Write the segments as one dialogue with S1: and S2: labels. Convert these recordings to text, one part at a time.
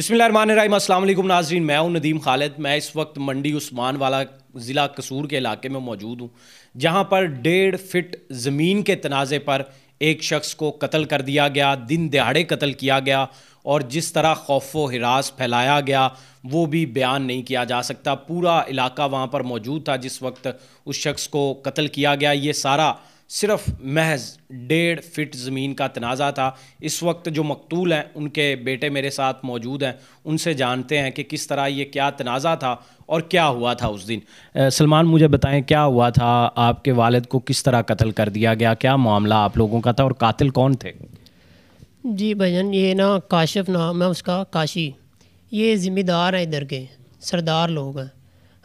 S1: अस्सलाम अल्लाम नाजरीन मैं हूं नदीम खालिद मैं इस वक्त मंडी उस्मान वाला ज़िला कसूर के इलाके में मौजूद हूं जहां पर डेढ़ फिट ज़मीन के तनाज़े पर एक शख्स को कत्ल कर दिया गया दिन दिहाड़े कत्ल किया गया और जिस तरह खौफ व हिरास फैलाया गया वो भी बयान नहीं किया जा सकता पूरा इलाका वहाँ पर मौजूद था जिस वक्त उस शख्स को कत्ल किया गया ये सारा सिर्फ महज डेढ़ फिट ज़मीन का तनाज़ा था इस वक्त जो मकतूल हैं उनके बेटे मेरे साथ मौजूद हैं उनसे जानते हैं कि किस तरह ये क्या तनाज़ा था और क्या हुआ था उस दिन सलमान मुझे बताएं क्या हुआ था आपके वालद को किस तरह कत्ल कर दिया गया क्या मामला आप लोगों का था और कातिल कौन थे
S2: जी भजन ये ना काशफ नाम है उसका काशी ये ज़िम्मेदार हैं इधर के सरदार लोग हैं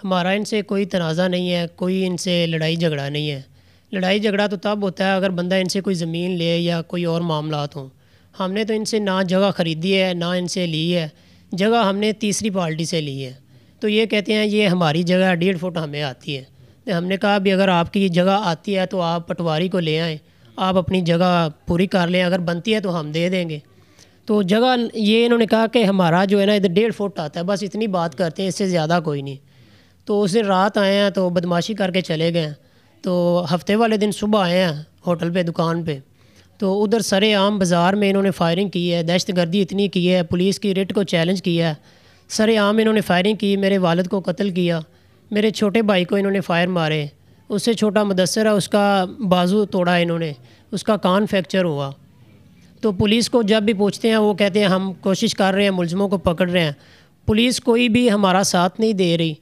S2: हमारा इनसे कोई तनाज़ा नहीं है कोई इनसे लड़ाई झगड़ा नहीं है लड़ाई झगड़ा तो तब होता है अगर बंदा इनसे कोई ज़मीन ले या कोई और मामला हों हमने तो इनसे ना जगह ख़रीदी है ना इनसे ली है जगह हमने तीसरी पार्टी से ली है तो ये कहते हैं ये हमारी जगह डेढ़ फुट हमें आती है तो हमने कहा भी अगर आपकी जगह आती है तो आप पटवारी को ले आएँ आप अपनी जगह पूरी कर लें अगर बनती है तो हम दे देंगे तो जगह ये इन्होंने कहा कि हमारा जो है ना इधर डेढ़ फुट आता है बस इतनी बात करते हैं इससे ज़्यादा कोई नहीं तो उस दिन रात आए हैं तो बदमाशी करके चले गए तो हफ्ते वाले दिन सुबह आए हैं होटल पे दुकान पे तो उधर सरे आम बाज़ार में इन्होंने फायरिंग की है दहशत गर्दी इतनी की है पुलिस की रेट को चैलेंज किया है सरे आम इन्होंने फायरिंग की मेरे वालद को कत्ल किया मेरे छोटे भाई को इन्होंने फ़ायर मारे उससे छोटा मुदसर है उसका बाजू तोड़ा इन्होंने उसका कान फ्रैक्चर हुआ तो पुलिस को जब भी पूछते हैं वो कहते हैं हम कोशिश कर रहे हैं मुलजमों को पकड़ रहे हैं पुलिस कोई भी हमारा साथ नहीं दे रही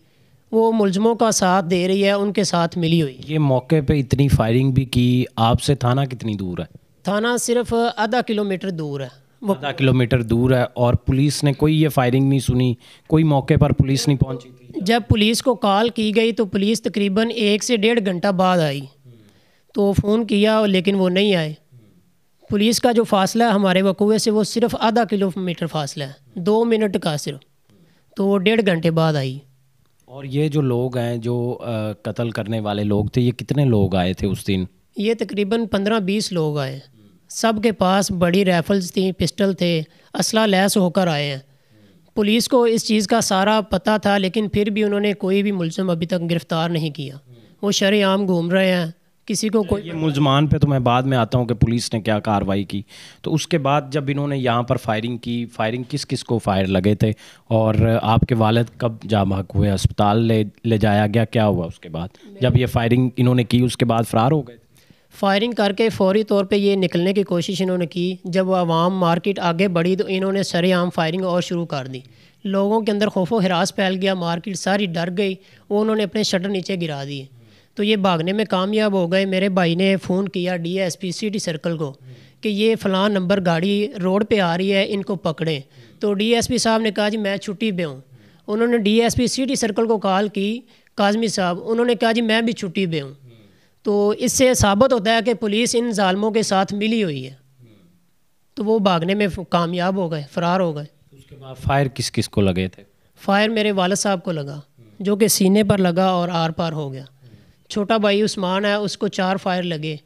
S2: वो मुलजमों का साथ दे रही है उनके साथ मिली हुई
S1: ये मौके पे इतनी फायरिंग भी की आपसे थाना कितनी दूर है
S2: थाना सिर्फ आधा किलोमीटर दूर है
S1: आधा किलोमीटर दूर है और पुलिस ने कोई ये फायरिंग नहीं सुनी कोई मौके पर पुलिस नहीं पहुंची थी
S2: जब पुलिस को कॉल की गई तो पुलिस तकरीबन एक से डेढ़ घंटा बाद आई तो फ़ोन किया लेकिन वो नहीं आए पुलिस का जो फासला है हमारे वकूए से वो सिर्फ आधा किलोमीटर फासला है दो मिनट का सिर्फ तो वो डेढ़ घंटे बाद आई
S1: और ये जो लोग हैं जो कत्ल करने वाले लोग थे ये कितने लोग आए थे उस दिन
S2: ये तकरीबन पंद्रह बीस लोग आए सब के पास बड़ी राइफल्स थी पिस्टल थे असला लैस होकर आए हैं पुलिस को इस चीज़ का सारा पता था लेकिन फिर भी उन्होंने कोई भी मुलम अभी तक गिरफ़्तार नहीं किया वो शरेआम घूम रहे हैं किसी को कोई
S1: मुलजमान पे तो मैं बाद में आता हूँ कि पुलिस ने क्या कार्रवाई की तो उसके बाद जब इन्होंने यहाँ पर फायरिंग की फायरिंग किस किस को फायर लगे थे और आपके वालद कब जा महक हुए अस्पताल ले ले जाया गया क्या हुआ उसके बाद जब ये फायरिंग इन्होंने की उसके बाद फ़रार हो गए
S2: फायरिंग करके फौरी तौर पे ये निकलने की कोशिश इन्होंने की जब आवाम मार्केट आगे बढ़ी तो इन्होंने सरेआम फायरिंग और शुरू कर दी लोगों के अंदर खौफो हरास फैल गया मार्केट सारी डर गई उन्होंने अपने शटर नीचे गिरा दिए तो ये भागने में कामयाब हो गए मेरे भाई ने फ़ोन किया D S P C T circle को कि ये फ़लाँ नंबर गाड़ी रोड पे आ रही है इनको पकड़ें तो डीएसपी साहब ने कहा जी मैं छुट्टी पे हूँ उन्होंने डीएसपी सिटी सर्कल को कॉल की काजमी साहब उन्होंने कहा जी मैं भी छुट्टी पे हूँ तो इससे साबित होता है कि पुलिस इन ालमों के साथ मिली हुई है तो वो भागने में कामयाब हो गए फ़रार हो गए तो उसके
S1: बाद फायर किस किस को लगे थे
S2: फायर मेरे वालद साहब को लगा जो कि सीने पर लगा और आर पार हो गया छोटा भाई उस्मान है उसको चार फायर लगे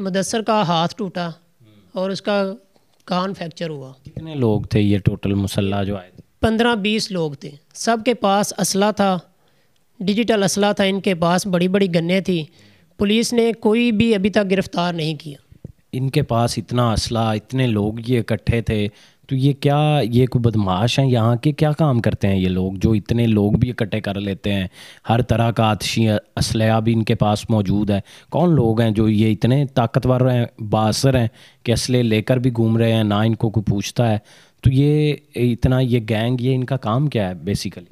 S2: मदसर का हाथ टूटा और उसका कान फ्रैक्चर हुआ
S1: कितने लोग थे ये टोटल मुसल्ला जो आए थे
S2: पंद्रह बीस लोग थे सब के पास असला था डिजिटल असला था इनके पास बड़ी बड़ी गन्ने थी पुलिस ने कोई भी अभी तक गिरफ्तार नहीं किया
S1: इनके पास इतना असला इतने लोग ये इकट्ठे थे तो ये क्या ये कोई बदमाश हैं यहाँ के क्या काम करते हैं ये लोग जो इतने लोग भी इकट्ठे कर लेते हैं हर तरह का आतशी असलह भी इनके पास मौजूद है कौन लोग हैं जो ये इतने ताकतवर हैं बासर हैं कि असले लेकर भी घूम रहे हैं ना इनको कोई पूछता है तो ये इतना ये गैंग ये इनका काम क्या है बेसिकली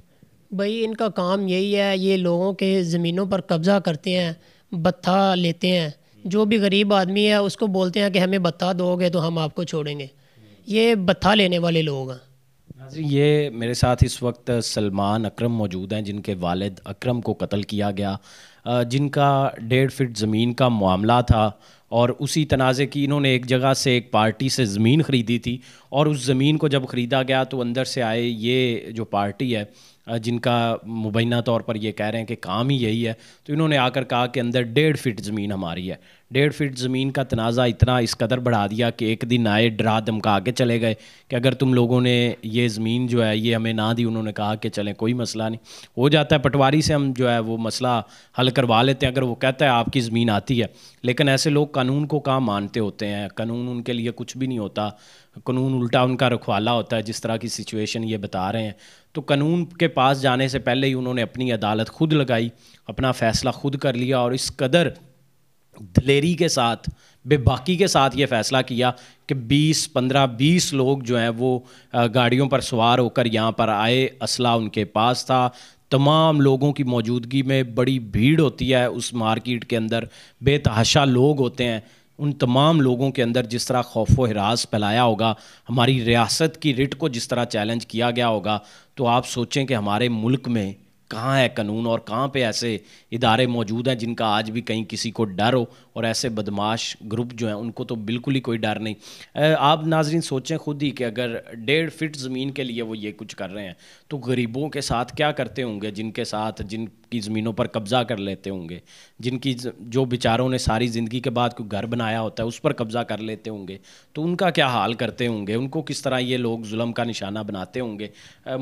S2: भाई इनका काम यही है ये लोगों के ज़मीनों पर कब्ज़ा करते हैं बत्था लेते हैं जो भी गरीब आदमी है उसको बोलते हैं कि हमें बत्ता दोगे तो हम आपको छोड़ेंगे ये बत्था लेने वाले लोग हैं
S1: ये मेरे साथ इस वक्त सलमान अकरम मौजूद हैं जिनके वालिद अकरम को कत्ल किया गया जिनका डेढ़ फिट ज़मीन का मामला था और उसी तनाज़े की इन्होंने एक जगह से एक पार्टी से ज़मीन ख़रीदी थी और उस ज़मीन को जब ख़रीदा गया तो अंदर से आए ये जो पार्टी है जिनका मुबैना तौर पर ये कह रहे हैं कि काम ही यही है तो इन्होंने आकर कहा कि अंदर डेढ़ फिट ज़मीन हमारी है डेढ़ फिट ज़मीन का तनाज़ा इतना इस कदर बढ़ा दिया कि एक दिन आए डरा धमका के चले गए कि अगर तुम लोगों ने ये ज़मीन जो है ये हमें ना दी उन्होंने कहा कि चलें कोई मसला नहीं हो जाता है पटवारी से हम जो है वो मसला हल करवा लेते हैं अगर वो कहता है आपकी ज़मीन आती है लेकिन ऐसे लोग कानून को कहाँ मानते होते हैं कानून उनके लिए कुछ भी नहीं होता कानून उल्टा उनका रखवाला होता है जिस तरह की सिचुएशन ये बता रहे हैं तो कानून के पास जाने से पहले ही उन्होंने अपनी अदालत खुद लगाई अपना फैसला खुद कर लिया और इस कदर दलेरी के साथ बेबाकी के साथ ये फैसला किया कि 20 15 20 लोग जो हैं वो गाड़ियों पर सवार होकर यहाँ पर आए असला उनके पास था तमाम लोगों की मौजूदगी में बड़ी भीड़ होती है उस मार्केट के अंदर बेतहाशा लोग होते हैं उन तमाम लोगों के अंदर जिस तरह खौफ व हरास फैलाया होगा हमारी रियासत की रिट को जिस तरह चैलेंज किया गया होगा तो आप सोचें कि हमारे मुल्क में कहाँ है कानून और कहाँ पे ऐसे इदारे मौजूद हैं जिनका आज भी कहीं किसी को डर हो और ऐसे बदमाश ग्रुप जो हैं उनको तो बिल्कुल ही कोई डर नहीं आप नाजरीन सोचें खुद ही कि अगर डेढ़ फिट ज़मीन के लिए वो ये कुछ कर रहे हैं तो गरीबों के साथ क्या करते होंगे जिनके साथ जिनकी ज़मीनों पर कब्ज़ा कर लेते होंगे जिनकी जो बेचारों ने सारी ज़िंदगी के बाद कोई घर बनाया होता है उस पर कब्ज़ा कर लेते होंगे तो उनका क्या हाल करते होंगे उनको किस तरह ये लोग जुलम का निशाना बनाते होंगे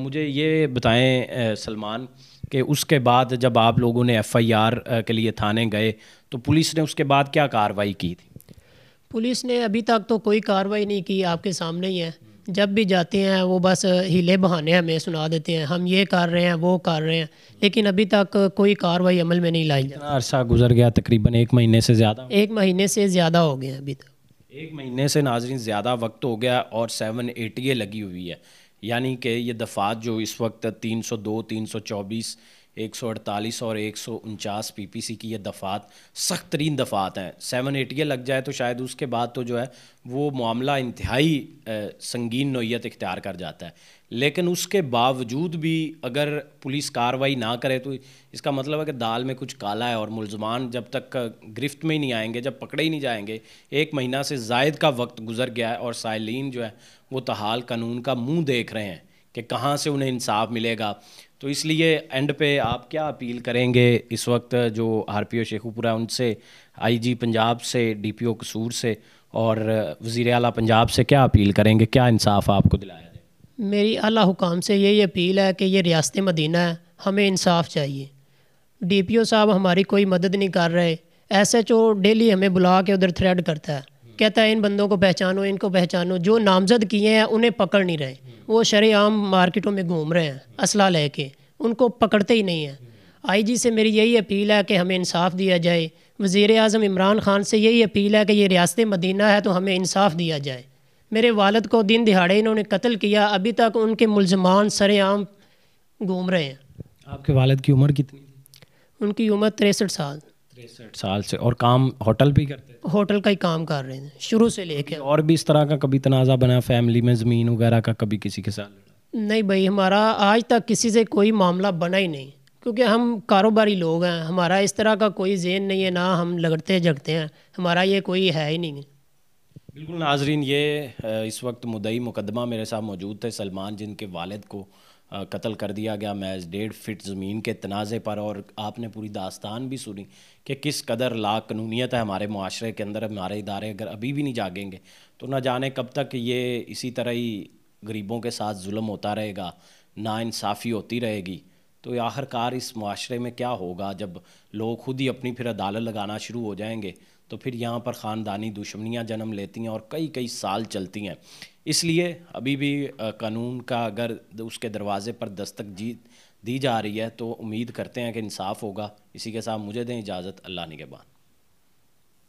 S1: मुझे ये बताएं सलमान कि उसके बाद जब आप लोगों ने एफआईआर के लिए थाने गए तो पुलिस ने उसके बाद क्या कार्रवाई की
S2: थी पुलिस ने अभी तक तो कोई कार्रवाई नहीं की आपके सामने ही है जब भी जाते हैं वो बस हीले बहाने हमें सुना देते हैं हम ये कर रहे हैं वो कर रहे हैं लेकिन अभी तक कोई कार्रवाई अमल में नहीं लाई जा
S1: अरसा गुजर गया तकरीबन एक महीने से ज़्यादा
S2: एक महीने से ज़्यादा हो गया अभी तक
S1: एक महीने से नाजरीन ज़्यादा वक्त हो गया और सेवन ए लगी हुई है यानी कि ये दफ़ात जो इस वक्त 302, 324 148 और एक पीपीसी की ये दफ़ात सख्त तरीन दफ़ात हैं सेवन एटी लग जाए तो शायद उसके बाद तो जो है वो मामला इंतहाई संगीन नोयत इख्तियार कर जाता है लेकिन उसके बावजूद भी अगर पुलिस कार्रवाई ना करे तो इसका मतलब है कि दाल में कुछ काला है और मुलजमान जब तक गिरफ्त में ही नहीं आएंगे जब पकड़े ही नहीं जाएंगे एक महीना से जायद का वक्त गुजर गया है और साइलिन जो है वो तहाल कानून का मुँह देख रहे हैं कि कहाँ से उन्हें इंसाफ मिलेगा तो इसलिए एंड पे आप क्या अपील करेंगे इस वक्त जो आर पी ओ शेखुपुरा उनसे जी पंजाब से डी पी ओ कसूर से और वज़ी अला पंजाब से क्या अपील करेंगे क्या इंसाफ आपको दिलाया
S2: जाए मेरी अला हुकाम से यही अपील है कि ये रियासत मदीना है हमें इंसाफ चाहिए डी पी ओ साहब हमारी कोई मदद नहीं कर रहे एस एच ओ डेली हमें बुला के उधर थ्रेड करता है कहता है इन बंदों को पहचानो इनको पहचानो जो नामजद किए हैं उन्हें पकड़ नहीं रहे वो शरेआम मार्केटों में घूम रहे हैं असला ले के उनको पकड़ते ही नहीं हैं आईजी से मेरी यही अपील है कि हमें इंसाफ दिया जाए वज़ी अजम इमरान ख़ान से यही अपील है कि ये रियासत मदीना है तो हमें इंसाफ दिया जाए मेरे वालद को दिन दिहाड़े इन्होंने कत्ल किया अभी तक उनके मुलजमान सरेआम घूम रहे हैं
S1: आपके वालद की उम्र कितनी
S2: उनकी उम्र तिरसठ साल तिरसठ
S1: साल से और काम होटल भी करते
S2: हैं होटल का ही काम कर रहे हैं शुरू से लेके
S1: और भी इस तरह का कभी तनाज़ा बना फैमिली में ज़मीन वगैरह का कभी किसी के साथ
S2: नहीं भाई हमारा आज तक किसी से कोई मामला बना ही नहीं क्योंकि हम कारोबारी लोग हैं हमारा इस तरह का कोई जेन नहीं है ना हम लगते झगते हैं हमारा ये कोई है ही नहीं बिल्कुल नाजरीन
S1: ये इस वक्त मुदई मुकदमा मेरे साथ मौजूद थे सलमान जिनके वालद को कत्ल कर दिया गया महज डेढ़ फिट ज़मीन के तनाज़े पर और आपने पूरी दास्तान भी सुनी कि किस कदर लाकानूनीत है हमारे माशरे के अंदर हमारे इदारे अगर अभी भी नहीं जागेंगे तो ना जाने कब तक ये इसी तरह ही गरीबों के साथ जुल्म होता रहेगा नाानसाफ़ी होती रहेगी तो आखिरकार इस माशरे में क्या होगा जब लोग खुद ही अपनी फिर अदालत लगाना शुरू हो जाएंगे तो फिर यहाँ पर ख़ानदानी दुश्मनियाँ जन्म लेती हैं और कई कई साल चलती हैं इसलिए अभी भी कानून का अगर उसके दरवाज़े पर दस्तक जीत दी जा रही है तो उम्मीद करते हैं कि इंसाफ होगा इसी के साथ मुझे दें इजाज़त अल्लाह ने के बाद